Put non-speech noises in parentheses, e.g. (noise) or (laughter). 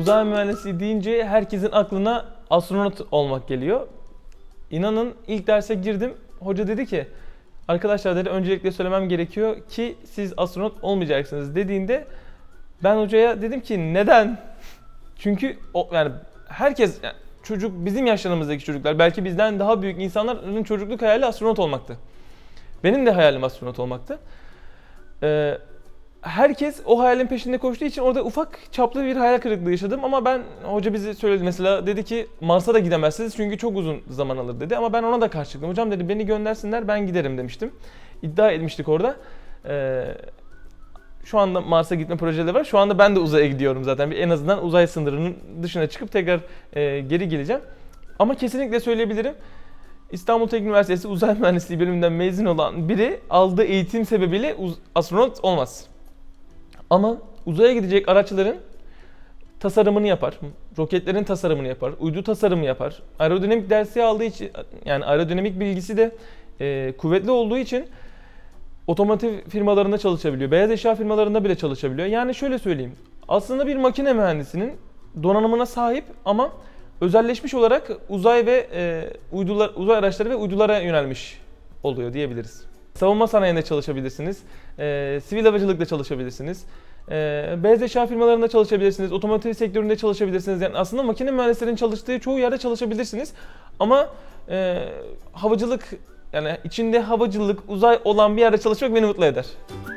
uzay mühendisliği deyince herkesin aklına astronot olmak geliyor. İnanın ilk derse girdim. Hoca dedi ki arkadaşlar dedi öncelikle söylemem gerekiyor ki siz astronot olmayacaksınız dediğinde ben hocaya dedim ki neden? (laughs) Çünkü o, yani herkes yani çocuk bizim yaşlarımızdaki çocuklar belki bizden daha büyük insanların çocukluk hayali astronot olmaktı. Benim de hayalim astronot olmaktı. Ee, herkes o hayalin peşinde koştuğu için orada ufak çaplı bir hayal kırıklığı yaşadım ama ben hoca bizi söyledi mesela dedi ki Mars'a da gidemezsiniz çünkü çok uzun zaman alır dedi ama ben ona da karşı çıktım. Hocam dedi beni göndersinler ben giderim demiştim. İddia etmiştik orada. Ee, şu anda Mars'a gitme projeleri var. Şu anda ben de uzaya gidiyorum zaten. En azından uzay sınırının dışına çıkıp tekrar e, geri geleceğim. Ama kesinlikle söyleyebilirim. İstanbul Teknik Üniversitesi Uzay Mühendisliği bölümünden mezun olan biri aldığı eğitim sebebiyle astronot olmaz. Ama uzaya gidecek araçların tasarımını yapar. Roketlerin tasarımını yapar. Uydu tasarımı yapar. Aerodinamik dersi aldığı için yani aerodinamik bilgisi de e, kuvvetli olduğu için otomotiv firmalarında çalışabiliyor. Beyaz eşya firmalarında bile çalışabiliyor. Yani şöyle söyleyeyim. Aslında bir makine mühendisinin donanımına sahip ama özelleşmiş olarak uzay ve e, uydular uzay araçları ve uydulara yönelmiş oluyor diyebiliriz savunma sanayinde çalışabilirsiniz, e, sivil havacılıkta çalışabilirsiniz, e, beyaz eşya firmalarında çalışabilirsiniz, otomotiv sektöründe çalışabilirsiniz. Yani aslında makine mühendislerinin çalıştığı çoğu yerde çalışabilirsiniz ama e, havacılık yani içinde havacılık, uzay olan bir yerde çalışmak beni mutlu eder.